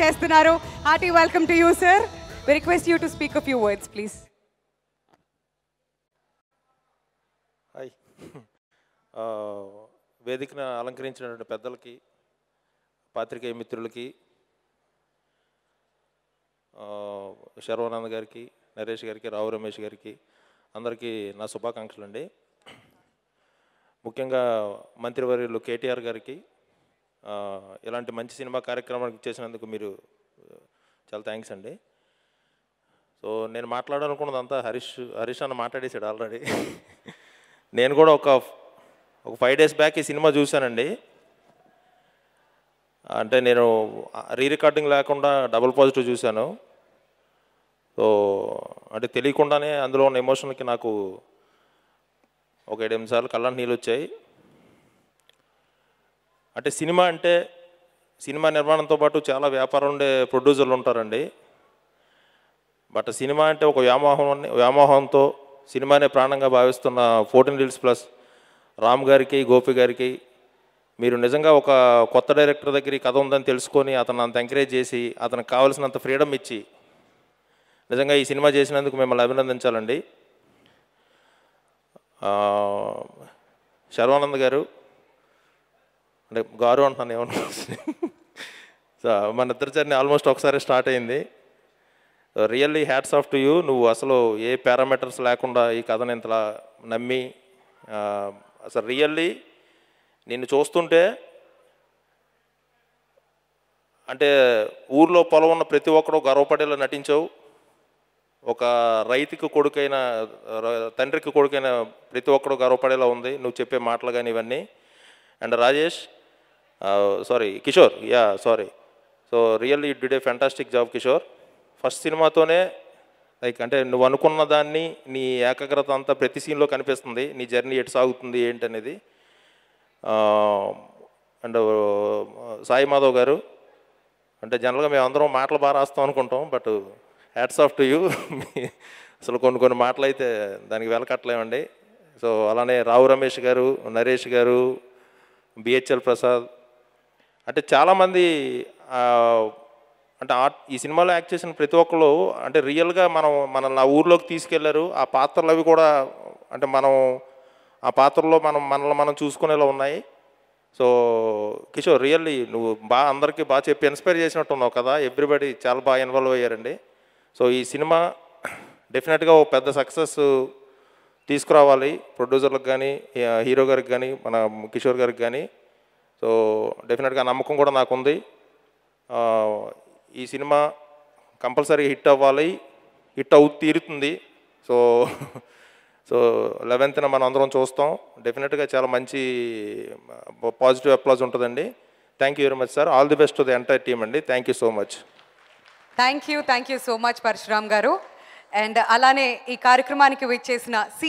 చేస్తున్నారు hearty welcome to you sir we request you to speak of you words please hi వేదికను అలంకరించినటువంటి పెద్దలకి పాత్రికేయ మిత్రులకి uh, శర్వానంద్ గారికి నరేష్ గారికి రావు రమేష్ గారికి అందరికీ నా శుభాకాంక్షలు అండి ముఖ్యంగా మంత్రివర్యులు కేటీఆర్ గారికి ఇలాంటి మంచి సినిమా కార్యక్రమానికి చేసినందుకు మీరు చాలా థ్యాంక్స్ అండి సో నేను మాట్లాడాలనుకున్నది అంతా హరీష్ హరీష్ అన్న మాట్లాడేసాడు ఆల్రెడీ నేను కూడా ఒక ఒక ఫైవ్ డేస్ బ్యాక్ ఈ సినిమా చూశానండి అంటే నేను రీ రికార్డింగ్ లేకుండా డబుల్ పాజిటివ్ చూశాను సో అంటే తెలియకుండానే అందులో ఉన్న ఎమోషన్కి నాకు ఒక ఏడు ఎనిమిది సార్లు కళ్ళ నీళ్ళు వచ్చాయి అంటే సినిమా అంటే సినిమా నిర్మాణంతో పాటు చాలా వ్యాపారం ఉండే ప్రొడ్యూసర్లు ఉంటారండి బట్ సినిమా అంటే ఒక వ్యామోహం వ్యామోహంతో సినిమానే ప్రాణంగా భావిస్తున్న ఫోర్టీన్ రీల్స్ ప్లస్ రామ్ గారికి గోపి గారికి మీరు నిజంగా ఒక కొత్త డైరెక్టర్ దగ్గర కథ ఉందని తెలుసుకొని అతను అంత ఎంకరేజ్ చేసి అతనికి కావాల్సినంత ఫ్రీడమ్ ఇచ్చి నిజంగా ఈ సినిమా చేసినందుకు మిమ్మల్ని అభినందించాలండి శర్వానంద్ గారు అంటే గారు అంటున్నాను ఏమనుకో సో మన ఇద్దరు జర్నీ ఆల్మోస్ట్ ఒకసారి స్టార్ట్ అయింది really hats off to you నువ్వు అసలు ఏ పారామీటర్స్ లేకుండా ఈ కథను ఇంతలా నమ్మి అసలు రియల్లీ నిన్ను చూస్తుంటే అంటే ఊర్లో పొలం ఉన్న ప్రతి ఒక్కరూ గర్వపడేలా నటించావు ఒక రైతుకి కొడుకైన తండ్రికి కొడుకైన ప్రతి ఒక్కరూ గర్వపడేలా ఉంది నువ్వు చెప్పే మాటలు కానీ ఇవన్నీ and Rajesh sorry Kishore yeah sorry so you did a fantastic job Kishore first సినిమాతోనే లైక్ అంటే నువ్వు అనుకున్న దాన్ని నీ ఏకాగ్రత అంతా ప్రతి సీన్లో కనిపిస్తుంది నీ జర్నీ ఎటు సాగుతుంది ఏంటనేది and um, uh, Sai Madhav garu అంటే జనరల్గా మేము అందరం మాటలు బాగా రాస్తాం అనుకుంటాం but hats off to you అసలు కొన్ని కొన్ని మాటలు అయితే దానికి వెలకట్టలేమండి సో అలానే రావు రమేష్ గారు నరేష్ గారు బిహెచ్ఎల్ ప్రసాద్ అంటే చాలామంది అంటే ఆ ఈ సినిమాలో యాక్ట్ చేసిన ప్రతి ఒక్కరు అంటే రియల్గా మనం మనల్ని ఆ ఊర్లోకి తీసుకెళ్లారు ఆ పాత్రలు అవి కూడా అంటే మనం ఆ పాత్రలో మనం మనల్ని మనం చూసుకునేలా ఉన్నాయి సో కిషోర్ రియల్లీ నువ్వు బాగా అందరికీ బాగా చెప్పి ఇన్స్పైర్ చేసినట్టు ఉన్నావు కదా ఎవ్రీబడి చాలా బాగా ఇన్వాల్వ్ అయ్యారండి సో ఈ సినిమా డెఫినెట్గా ఓ పెద్ద సక్సెస్ తీసుకురావాలి ప్రొడ్యూసర్లకు కానీ హీరో గారికి కానీ మన కిషోర్ గారికి కానీ సో డెఫినెట్గా నమ్మకం కూడా నాకుంది ఈ సినిమా కంపల్సరీ హిట్ అవ్వాలి హిట్ అవు తీరుతుంది సో సో లెవెన్త్న మనం అందరం చూస్తాం డెఫినెట్గా చాలా మంచి పాజిటివ్ అప్లాజ్ ఉంటుందండి thank you very much sir all the best the entire team అండి thank you so much thank you thank you so much Parasuram garu and అలానే ఈ కార్యక్రమానికి విచ్చేసిన